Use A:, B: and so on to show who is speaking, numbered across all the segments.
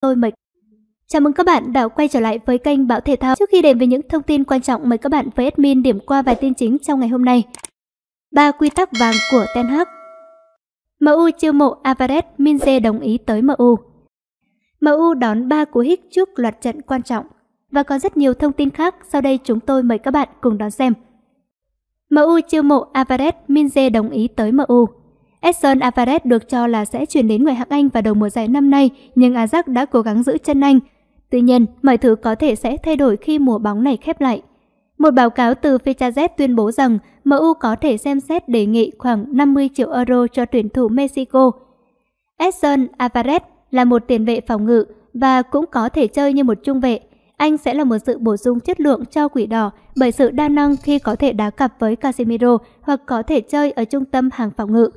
A: tôi Mịch. Chào mừng các bạn đã quay trở lại với kênh Báo Thể Thao. Trước khi đến với những thông tin quan trọng, mời các bạn với admin điểm qua vài tin chính trong ngày hôm nay. Ba quy tắc vàng của Ten Hag MU chiêu mộ Alvarez, Minze đồng ý tới MU. MU đón 3 cú hích trước loạt trận quan trọng và có rất nhiều thông tin khác, sau đây chúng tôi mời các bạn cùng đón xem. MU chiêu mộ Alvarez, Minze đồng ý tới MU. Edson Alvarez được cho là sẽ chuyển đến người hạng Anh vào đầu mùa giải năm nay, nhưng Ajax đã cố gắng giữ chân anh. Tuy nhiên, mọi thứ có thể sẽ thay đổi khi mùa bóng này khép lại. Một báo cáo từ FICHAZ tuyên bố rằng MU có thể xem xét đề nghị khoảng 50 triệu euro cho tuyển thủ Mexico. Edson Alvarez là một tiền vệ phòng ngự và cũng có thể chơi như một trung vệ. Anh sẽ là một sự bổ sung chất lượng cho quỷ đỏ bởi sự đa năng khi có thể đá cặp với Casemiro hoặc có thể chơi ở trung tâm hàng phòng ngự.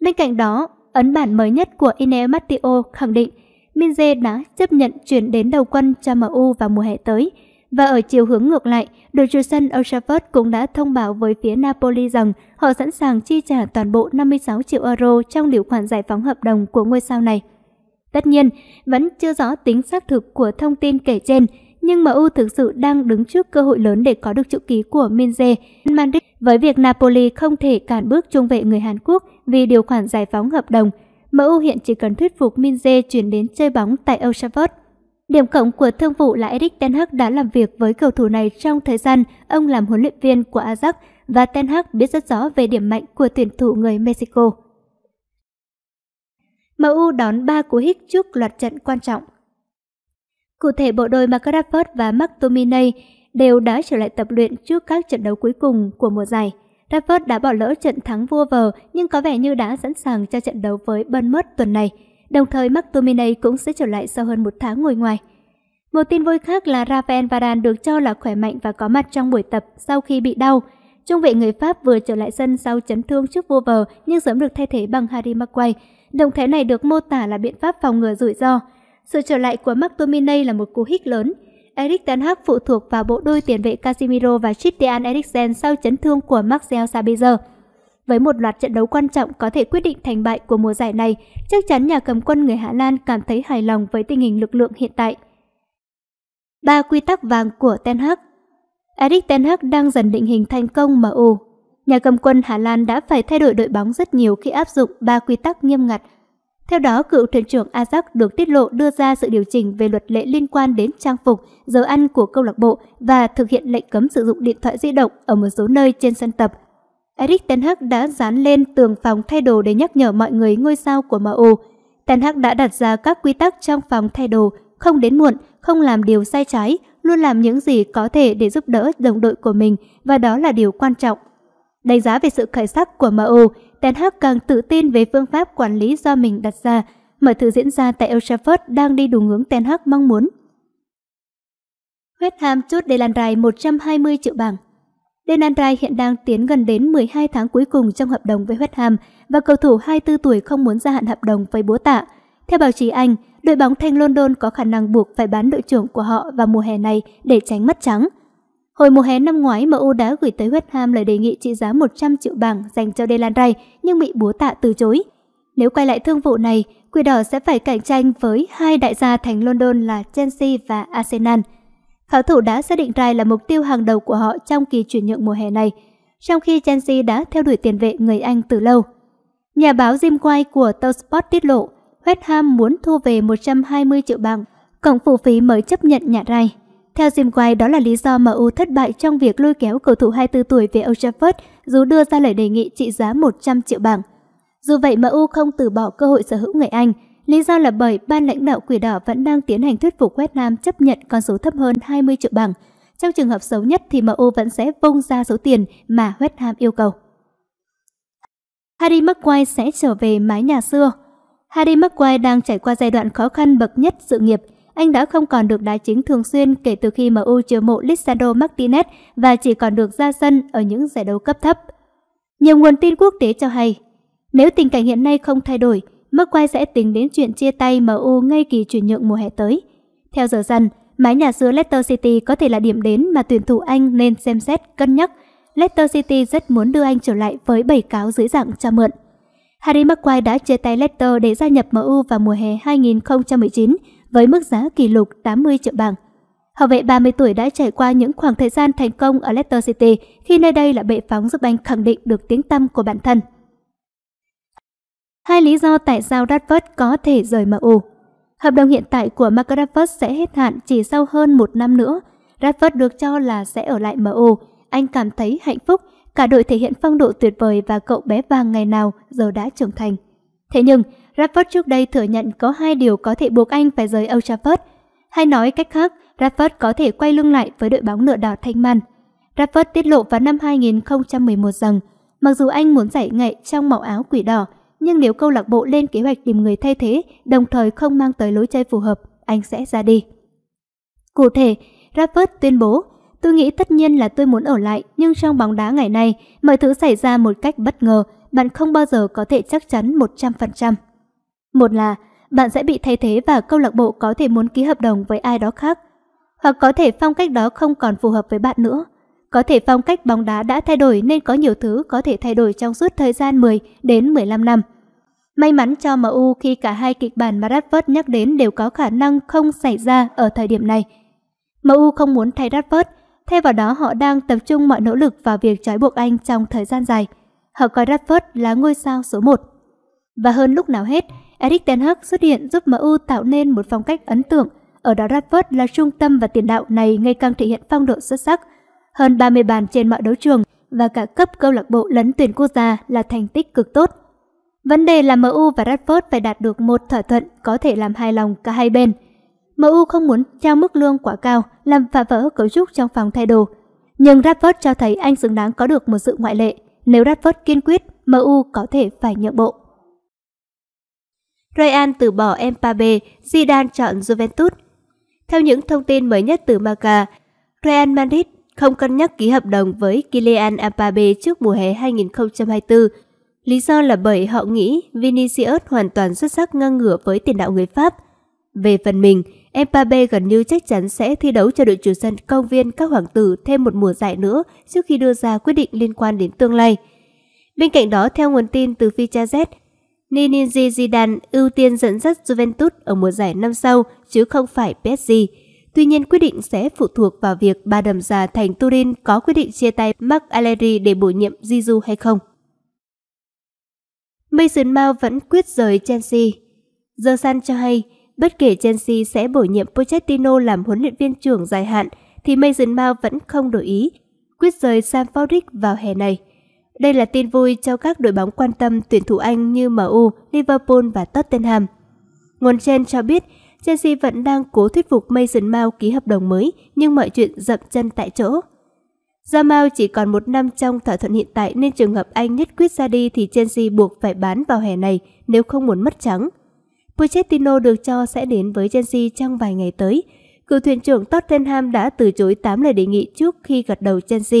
A: Bên cạnh đó, ấn bản mới nhất của Ineo Matteo khẳng định Minze đã chấp nhận chuyển đến đầu quân cho MU vào mùa hè tới. Và ở chiều hướng ngược lại, đội chủ sân Old Trafford cũng đã thông báo với phía Napoli rằng họ sẵn sàng chi trả toàn bộ 56 triệu euro trong điều khoản giải phóng hợp đồng của ngôi sao này. Tất nhiên, vẫn chưa rõ tính xác thực của thông tin kể trên, nhưng MU thực sự đang đứng trước cơ hội lớn để có được chữ ký của Minze Mandich với việc Napoli không thể cản bước trung vệ người Hàn Quốc vì điều khoản giải phóng hợp đồng. MU hiện chỉ cần thuyết phục Minze chuyển đến chơi bóng tại Old Trafford. Điểm cộng của thương vụ là Eric Ten Hag đã làm việc với cầu thủ này trong thời gian ông làm huấn luyện viên của Ajax và Ten Hag biết rất rõ về điểm mạnh của tuyển thủ người Mexico. MU đón 3 cú hích trước loạt trận quan trọng Cụ thể bộ đôi McRafford và McTominay đều đã trở lại tập luyện trước các trận đấu cuối cùng của mùa giải. Rashford đã bỏ lỡ trận thắng vua vờ nhưng có vẻ như đã sẵn sàng cho trận đấu với Bournemouth tuần này. Đồng thời McTominay cũng sẽ trở lại sau hơn một tháng ngồi ngoài. Một tin vui khác là Rafael Varane được cho là khỏe mạnh và có mặt trong buổi tập sau khi bị đau. Trung vệ người Pháp vừa trở lại sân sau chấn thương trước Vua vờ nhưng sớm được thay thế bằng Harry Maguire. Động thái này được mô tả là biện pháp phòng ngừa rủi ro. Sự trở lại của McTominay là một cú hích lớn. Erik Ten Hag phụ thuộc vào bộ đôi tiền vệ Casemiro và Christian Eriksen sau chấn thương của Marcel Sabitzer. Với một loạt trận đấu quan trọng có thể quyết định thành bại của mùa giải này, chắc chắn nhà cầm quân người Hà Lan cảm thấy hài lòng với tình hình lực lượng hiện tại. Ba quy tắc vàng của Ten Hag Erik Ten Hag đang dần định hình thành công MU. Nhà cầm quân Hà Lan đã phải thay đổi đội bóng rất nhiều khi áp dụng ba quy tắc nghiêm ngặt theo đó, cựu thuyền trưởng Ajax được tiết lộ đưa ra sự điều chỉnh về luật lệ liên quan đến trang phục, giờ ăn của câu lạc bộ và thực hiện lệnh cấm sử dụng điện thoại di động ở một số nơi trên sân tập. Eric Ten Hag đã dán lên tường phòng thay đồ để nhắc nhở mọi người ngôi sao của MU. Ten Hag đã đặt ra các quy tắc trong phòng thay đồ, không đến muộn, không làm điều sai trái, luôn làm những gì có thể để giúp đỡ đồng đội của mình và đó là điều quan trọng. Đánh giá về sự khởi sắc của MU, Ten Hag càng tự tin về phương pháp quản lý do mình đặt ra. Mở thử diễn ra tại Old Trafford đang đi đúng hướng Ten Hag mong muốn. West Ham chốt Delandrai 120 triệu bảng. Delandrai hiện đang tiến gần đến 12 tháng cuối cùng trong hợp đồng với West Ham và cầu thủ 24 tuổi không muốn gia hạn hợp đồng với bố tạ. Theo báo chí Anh, đội bóng thanh London có khả năng buộc phải bán đội trưởng của họ vào mùa hè này để tránh mất trắng – Hồi mùa hè năm ngoái, MU đã gửi tới West Ham lời đề nghị trị giá 100 triệu bảng dành cho Delan Ray nhưng bị búa tạ từ chối. Nếu quay lại thương vụ này, Quỷ đỏ sẽ phải cạnh tranh với hai đại gia thành London là Chelsea và Arsenal. Khảo thủ đã xác định Ray là mục tiêu hàng đầu của họ trong kỳ chuyển nhượng mùa hè này, trong khi Chelsea đã theo đuổi tiền vệ người Anh từ lâu. Nhà báo Jim White của Talksport tiết lộ, West Ham muốn thu về 120 triệu bảng, cộng phụ phí mới chấp nhận nhà Ray. Theo Jim White, đó là lý do mà MU thất bại trong việc lôi kéo cầu thủ 24 tuổi về Old Trafford dù đưa ra lời đề nghị trị giá 100 triệu bảng. Dù vậy, MU không từ bỏ cơ hội sở hữu người Anh. Lý do là bởi ban lãnh đạo Quỷ Đỏ vẫn đang tiến hành thuyết phục West Ham chấp nhận con số thấp hơn 20 triệu bảng. Trong trường hợp xấu nhất thì MU vẫn sẽ vung ra số tiền mà West Ham yêu cầu. Harry Maguire sẽ trở về mái nhà xưa. Harry Maguire đang trải qua giai đoạn khó khăn bậc nhất sự nghiệp – anh đã không còn được đá chính thường xuyên kể từ khi MU chiều mộ Lisandro Martinez và chỉ còn được ra sân ở những giải đấu cấp thấp. Nhiều nguồn tin quốc tế cho hay, nếu tình cảnh hiện nay không thay đổi, McQuay sẽ tính đến chuyện chia tay MU ngay kỳ chuyển nhượng mùa hè tới. Theo giờ dần, mái nhà xưa Leicester City có thể là điểm đến mà tuyển thủ Anh nên xem xét cân nhắc. Leicester City rất muốn đưa anh trở lại với bảy cáo dưới dạng cho mượn. Harry Maguire đã chia tay Leicester để gia nhập MU vào mùa hè 2019 với mức giá kỷ lục 80 triệu bảng. Hậu vệ 30 tuổi đã trải qua những khoảng thời gian thành công ở Leicester City khi nơi đây là bệ phóng giúp anh khẳng định được tiếng tăm của bản thân. Hai lý do tại sao Radford có thể rời MU Hợp đồng hiện tại của Mark Radford sẽ hết hạn chỉ sau hơn một năm nữa. Radford được cho là sẽ ở lại MU. Anh cảm thấy hạnh phúc, cả đội thể hiện phong độ tuyệt vời và cậu bé vàng ngày nào giờ đã trưởng thành. Thế nhưng, Rashford trước đây thừa nhận có hai điều có thể buộc anh phải rời Old Trafford. Hay nói cách khác, Rashford có thể quay lưng lại với đội bóng nửa đỏ thanh man. Rashford tiết lộ vào năm 2011 rằng, mặc dù anh muốn giải nghệ trong màu áo quỷ đỏ, nhưng nếu câu lạc bộ lên kế hoạch tìm người thay thế, đồng thời không mang tới lối chơi phù hợp, anh sẽ ra đi. Cụ thể, Rashford tuyên bố, tôi nghĩ tất nhiên là tôi muốn ở lại, nhưng trong bóng đá ngày nay, mọi thứ xảy ra một cách bất ngờ, bạn không bao giờ có thể chắc chắn 100%. Một là bạn sẽ bị thay thế và câu lạc bộ có thể muốn ký hợp đồng với ai đó khác, hoặc có thể phong cách đó không còn phù hợp với bạn nữa. Có thể phong cách bóng đá đã thay đổi nên có nhiều thứ có thể thay đổi trong suốt thời gian 10 đến 15 năm. May mắn cho MU khi cả hai kịch bản mà Radford nhắc đến đều có khả năng không xảy ra ở thời điểm này. MU không muốn thay Radford, thay vào đó họ đang tập trung mọi nỗ lực vào việc trói buộc anh trong thời gian dài. Họ coi Radford là ngôi sao số 1. Và hơn lúc nào hết, Eric Ten Hag xuất hiện giúp MU tạo nên một phong cách ấn tượng. Ở đó Radford là trung tâm và tiền đạo này ngày càng thể hiện phong độ xuất sắc. Hơn 30 bàn trên mọi đấu trường và cả cấp câu lạc bộ lấn tuyển quốc gia là thành tích cực tốt. Vấn đề là MU và Radford phải đạt được một thỏa thuận có thể làm hài lòng cả hai bên. MU không muốn trao mức lương quá cao làm phá vỡ cấu trúc trong phòng thay đồ. Nhưng Radford cho thấy anh xứng đáng có được một sự ngoại lệ. Nếu Radford kiên quyết, MU có thể phải nhượng bộ. Real từ bỏ Mbappe, Zidane chọn Juventus. Theo những thông tin mới nhất từ Marca, Real Madrid không cân nhắc ký hợp đồng với Kylian Mbappe trước mùa hè 2024. Lý do là bởi họ nghĩ Vinicius hoàn toàn xuất sắc ngang ngửa với tiền đạo người Pháp. Về phần mình, Mbappe gần như chắc chắn sẽ thi đấu cho đội chủ sân công viên các hoàng tử thêm một mùa giải nữa trước khi đưa ra quyết định liên quan đến tương lai. Bên cạnh đó, theo nguồn tin từ FichaZ, Zinedine Zidane ưu tiên dẫn dắt Juventus ở mùa giải năm sau chứ không phải PSG. Tuy nhiên quyết định sẽ phụ thuộc vào việc ba đầm già thành Turin có quyết định chia tay Mark Allegri để bổ nhiệm Zizou hay không. Mason Mount vẫn quyết rời Chelsea. The San cho hay, bất kể Chelsea sẽ bổ nhiệm Pochettino làm huấn luyện viên trưởng dài hạn thì Mason Mount vẫn không đổi ý, quyết rời Sam Fordic vào hè này. Đây là tin vui cho các đội bóng quan tâm tuyển thủ Anh như MU, Liverpool và Tottenham. Nguồn trên cho biết, Chelsea vẫn đang cố thuyết phục Mason Mount ký hợp đồng mới, nhưng mọi chuyện dậm chân tại chỗ. Do Mount chỉ còn một năm trong thỏa thuận hiện tại nên trường hợp Anh nhất quyết ra đi thì Chelsea buộc phải bán vào hè này nếu không muốn mất trắng. Pochettino được cho sẽ đến với Chelsea trong vài ngày tới. Cựu thuyền trưởng Tottenham đã từ chối 8 lời đề nghị trước khi gật đầu Chelsea.